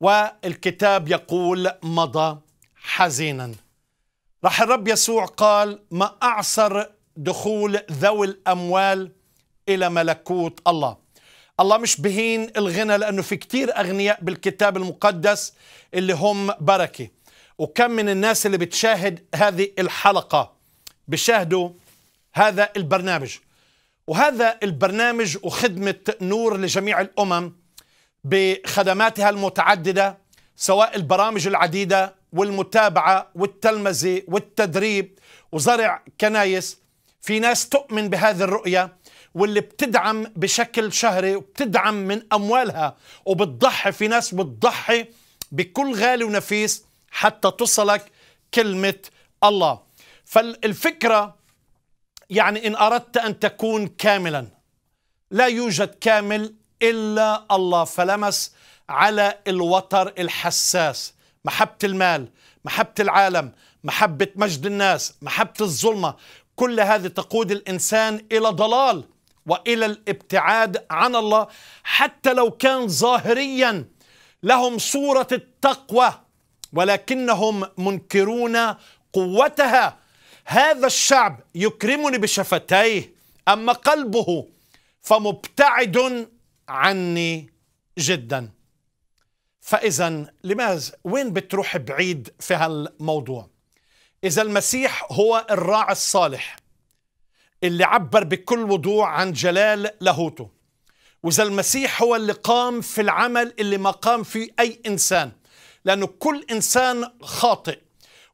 والكتاب يقول مضى حزينا راح الرب يسوع قال ما اعصر دخول ذوي الاموال الى ملكوت الله الله مش بهين الغنى لأنه في كتير أغنياء بالكتاب المقدس اللي هم بركة وكم من الناس اللي بتشاهد هذه الحلقة بيشاهدوا هذا البرنامج وهذا البرنامج وخدمة نور لجميع الأمم بخدماتها المتعددة سواء البرامج العديدة والمتابعة والتلمذة والتدريب وزرع كنايس في ناس تؤمن بهذه الرؤية واللي بتدعم بشكل شهري وبتدعم من أموالها وبتضحي في ناس بتضحي بكل غالي ونفيس حتى تصلك كلمة الله فالفكرة يعني إن أردت أن تكون كاملا لا يوجد كامل إلا الله فلمس على الوتر الحساس محبة المال محبة العالم محبة مجد الناس محبة الظلمة كل هذه تقود الإنسان إلى ضلال والى الابتعاد عن الله حتى لو كان ظاهريا لهم صوره التقوى ولكنهم منكرون قوتها هذا الشعب يكرمني بشفتيه اما قلبه فمبتعد عني جدا فاذا لماذا وين بتروح بعيد في هالموضوع اذا المسيح هو الراعي الصالح اللي عبر بكل وضوح عن جلال لاهوته وإذا المسيح هو اللي قام في العمل اللي ما قام فيه أي إنسان لأنه كل إنسان خاطئ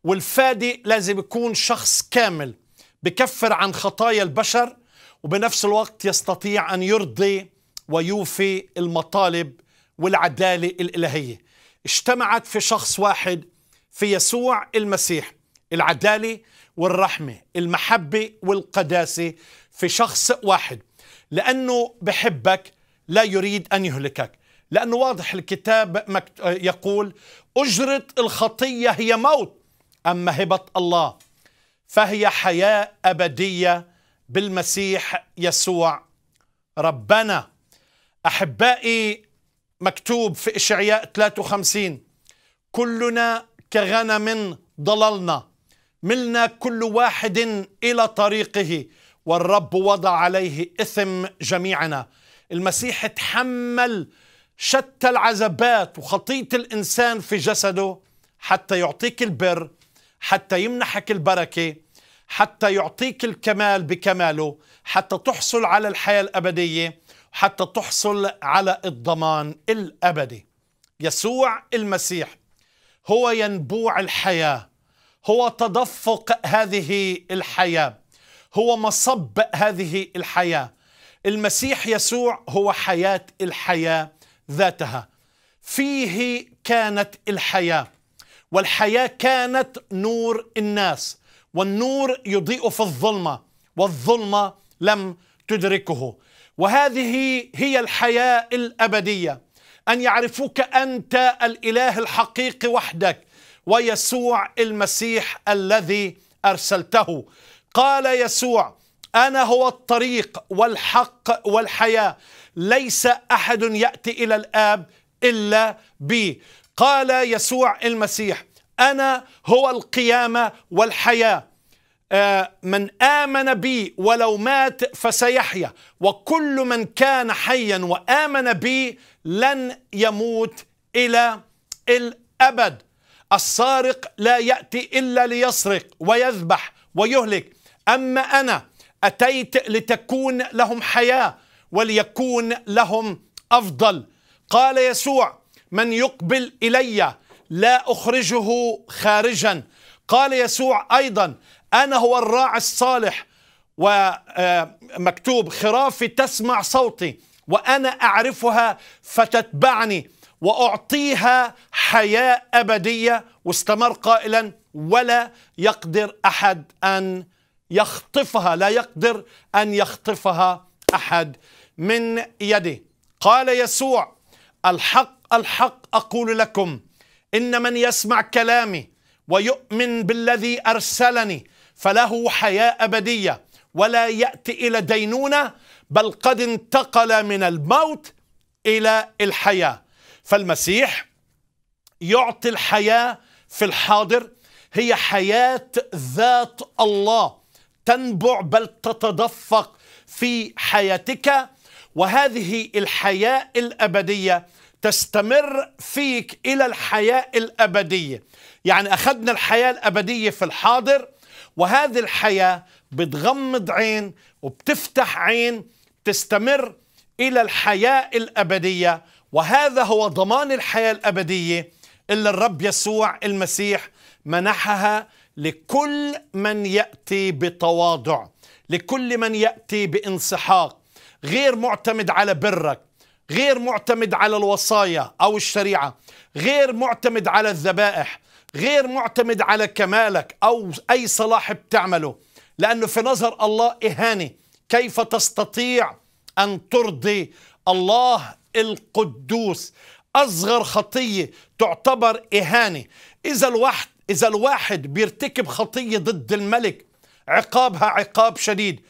والفادي لازم يكون شخص كامل بكفر عن خطايا البشر وبنفس الوقت يستطيع أن يرضي ويوفي المطالب والعدالة الإلهية اجتمعت في شخص واحد في يسوع المسيح العدالة والرحمة المحبة والقداسة في شخص واحد لأنه بحبك لا يريد أن يهلكك لأنه واضح الكتاب يقول أجرة الخطية هي موت أما هبة الله فهي حياة أبدية بالمسيح يسوع ربنا أحبائي مكتوب في إشعياء 53 كلنا كغنم ضللنا ملنا كل واحد إلى طريقه والرب وضع عليه إثم جميعنا المسيح تحمل شتى العذابات وخطية الإنسان في جسده حتى يعطيك البر حتى يمنحك البركة حتى يعطيك الكمال بكماله حتى تحصل على الحياة الأبدية حتى تحصل على الضمان الأبدي يسوع المسيح هو ينبوع الحياة هو تدفق هذه الحياة هو مصب هذه الحياة المسيح يسوع هو حياة الحياة ذاتها فيه كانت الحياة والحياة كانت نور الناس والنور يضيء في الظلمة والظلمة لم تدركه وهذه هي الحياة الأبدية أن يعرفوك أنت الإله الحقيقي وحدك ويسوع المسيح الذي ارسلته قال يسوع انا هو الطريق والحق والحياه ليس احد ياتي الى الاب الا بي قال يسوع المسيح انا هو القيامه والحياه آه، من آمن بي ولو مات فسيحيا وكل من كان حيا وآمن بي لن يموت إلى الأبد السارق لا يأتي إلا ليسرق ويذبح ويهلك أما أنا أتيت لتكون لهم حياة وليكون لهم أفضل قال يسوع من يقبل إلي لا أخرجه خارجا قال يسوع أيضا أنا هو الراعي الصالح ومكتوب آه، خرافي تسمع صوتي وأنا أعرفها فتتبعني واعطيها حياه ابديه واستمر قائلا ولا يقدر احد ان يخطفها لا يقدر ان يخطفها احد من يده قال يسوع الحق الحق اقول لكم ان من يسمع كلامي ويؤمن بالذي ارسلني فله حياه ابديه ولا ياتي الى دينونه بل قد انتقل من الموت الى الحياه فالمسيح يعطي الحياة في الحاضر هي حياة ذات الله تنبع بل تتدفق في حياتك وهذه الحياة الأبدية تستمر فيك إلى الحياة الأبدية يعني أخذنا الحياة الأبدية في الحاضر وهذه الحياة بتغمض عين وبتفتح عين تستمر إلى الحياة الأبدية وهذا هو ضمان الحياة الأبدية إلا الرب يسوع المسيح منحها لكل من يأتي بتواضع لكل من يأتي بانسحاق غير معتمد على برك غير معتمد على الوصايا أو الشريعة غير معتمد على الذبائح غير معتمد على كمالك أو أي صلاح بتعمله لأنه في نظر الله إهانة كيف تستطيع أن ترضي الله القدوس أصغر خطية تعتبر إهانة إذا الواحد إذا الواحد بيرتكب خطية ضد الملك عقابها عقاب شديد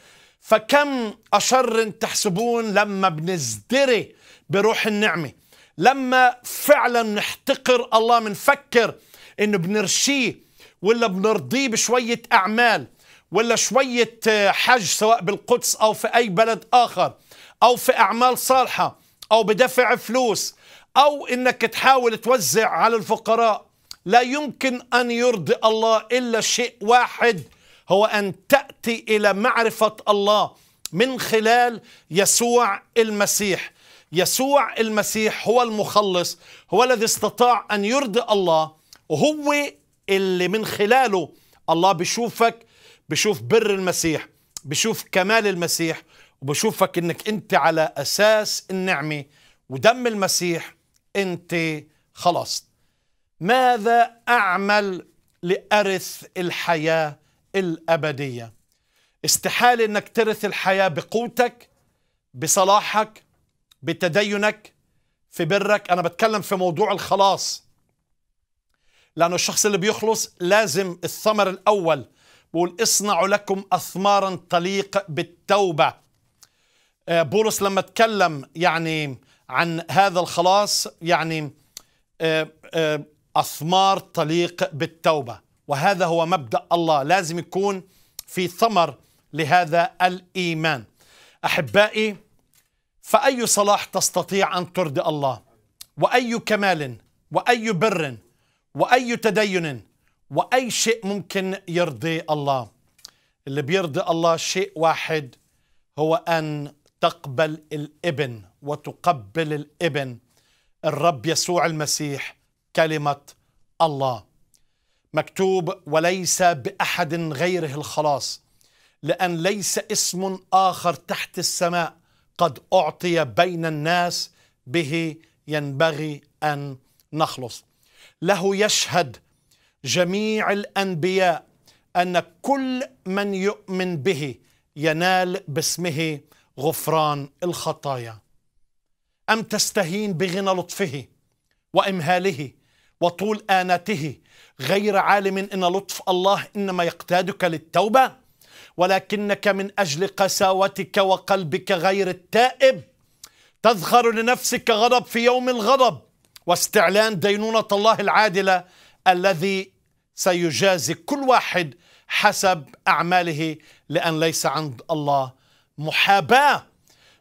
فكم أشر تحسبون لما بنزدري بروح النعمة لما فعلا نحتقر الله بنفكر إنه بنرشيه ولا بنرضيه بشوية أعمال ولا شوية آه، حج سواء بالقدس أو في أي بلد آخر أو في أعمال صالحة أو بدفع فلوس أو أنك تحاول توزع على الفقراء لا يمكن أن يرضي الله إلا شيء واحد هو أن تأتي إلى معرفة الله من خلال يسوع المسيح يسوع المسيح هو المخلص هو الذي استطاع أن يرضي الله وهو اللي من خلاله الله بيشوفك بيشوف بر المسيح بيشوف كمال المسيح وبشوفك انك انت على اساس النعمه ودم المسيح انت خلصت ماذا اعمل لارث الحياه الابديه استحاله انك ترث الحياه بقوتك بصلاحك بتدينك في برك انا بتكلم في موضوع الخلاص لانه الشخص اللي بيخلص لازم الثمر الاول بقول اصنعوا لكم اثمارا تليق بالتوبه آه، بولس لما تكلم يعني عن هذا الخلاص يعني آه، آه، أثمار تليق بالتوبة وهذا هو مبدأ الله لازم يكون في ثمر لهذا الإيمان أحبائي فأي صلاح تستطيع أن ترضي الله وأي كمال وأي بر وأي تدين وأي شيء ممكن يرضي الله اللي بيرضي الله شيء واحد هو أن تقبل الابن وتقبل الابن الرب يسوع المسيح كلمه الله مكتوب وليس باحد غيره الخلاص لان ليس اسم اخر تحت السماء قد اعطي بين الناس به ينبغي ان نخلص له يشهد جميع الانبياء ان كل من يؤمن به ينال باسمه غفران الخطايا أم تستهين بغنى لطفه وإمهاله وطول آنته غير عالم إن لطف الله إنما يقتادك للتوبة ولكنك من أجل قساوتك وقلبك غير التائب تظهر لنفسك غضب في يوم الغضب واستعلان دينونة الله العادلة الذي سيجازي كل واحد حسب أعماله لأن ليس عند الله محاباه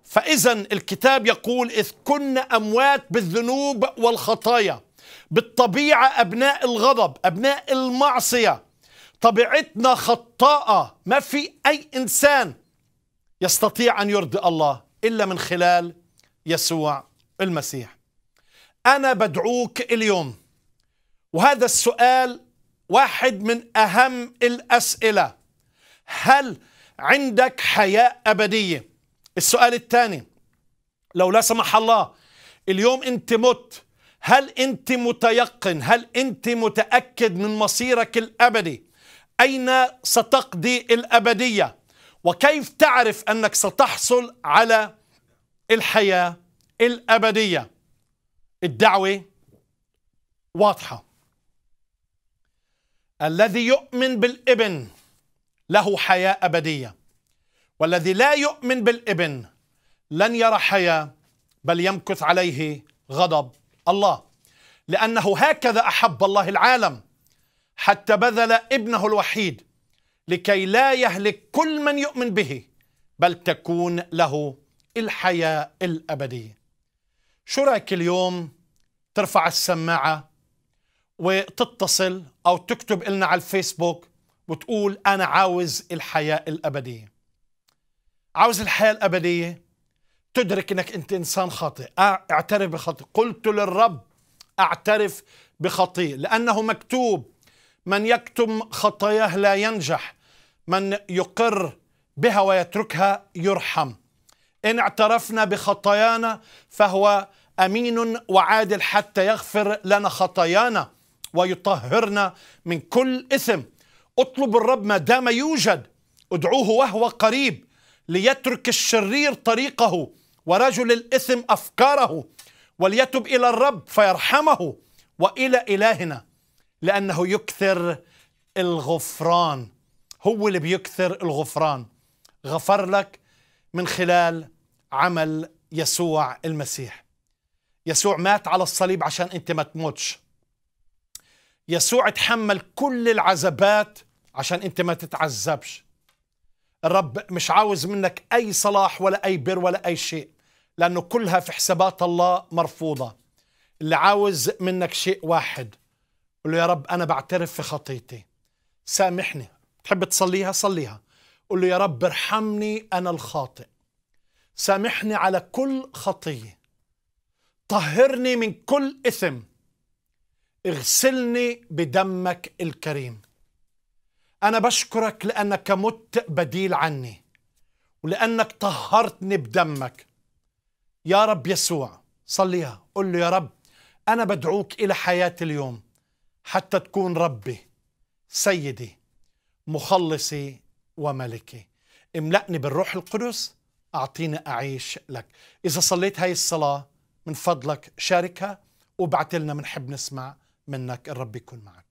فاذا الكتاب يقول اذ كنا اموات بالذنوب والخطايا بالطبيعه ابناء الغضب ابناء المعصيه طبيعتنا خطاءه ما في اي انسان يستطيع ان يرضي الله الا من خلال يسوع المسيح انا بدعوك اليوم وهذا السؤال واحد من اهم الاسئله هل عندك حياة أبدية السؤال الثاني لو لا سمح الله اليوم أنت مت هل أنت متيقن هل أنت متأكد من مصيرك الأبدي أين ستقضي الأبدية وكيف تعرف أنك ستحصل على الحياة الأبدية الدعوة واضحة الذي يؤمن بالابن له حياة أبدية والذي لا يؤمن بالابن لن يرى حياة بل يمكث عليه غضب الله لأنه هكذا أحب الله العالم حتى بذل ابنه الوحيد لكي لا يهلك كل من يؤمن به بل تكون له الحياة الأبدية شو رأيك اليوم ترفع السماعة وتتصل أو تكتب لنا على الفيسبوك بتقول أنا عاوز الحياة الأبدية عاوز الحياة الأبدية تدرك أنك أنت إنسان خاطئ اعترف بخطئ قلت للرب اعترف بخطيئة لأنه مكتوب من يكتم خطاياه لا ينجح من يقر بها ويتركها يرحم إن اعترفنا بخطايانا فهو أمين وعادل حتى يغفر لنا خطايانا ويطهرنا من كل إثم اطلب الرب ما دام يوجد ادعوه وهو قريب ليترك الشرير طريقه ورجل الإثم أفكاره وليتب إلى الرب فيرحمه وإلى إلهنا لأنه يكثر الغفران هو اللي بيكثر الغفران غفر لك من خلال عمل يسوع المسيح يسوع مات على الصليب عشان انت ما تموتش يسوع تحمل كل العذابات عشان انت ما تتعذبش الرب مش عاوز منك اي صلاح ولا اي بر ولا اي شيء لانه كلها في حسابات الله مرفوضه اللي عاوز منك شيء واحد قل له يا رب انا بعترف في خطيتي سامحني تحب تصليها صليها قل له يا رب ارحمني انا الخاطئ سامحني على كل خطيه طهرني من كل اثم اغسلني بدمك الكريم أنا بشكرك لأنك مت بديل عني ولأنك طهرتني بدمك يا رب يسوع صليها قل له يا رب أنا بدعوك إلى حياتي اليوم حتى تكون ربي سيدي مخلصي وملكي املأني بالروح القدس أعطيني أعيش لك إذا صليت هاي الصلاة من فضلك شاركها وبعتلنا لنا بنحب نسمع منك الرب يكون معك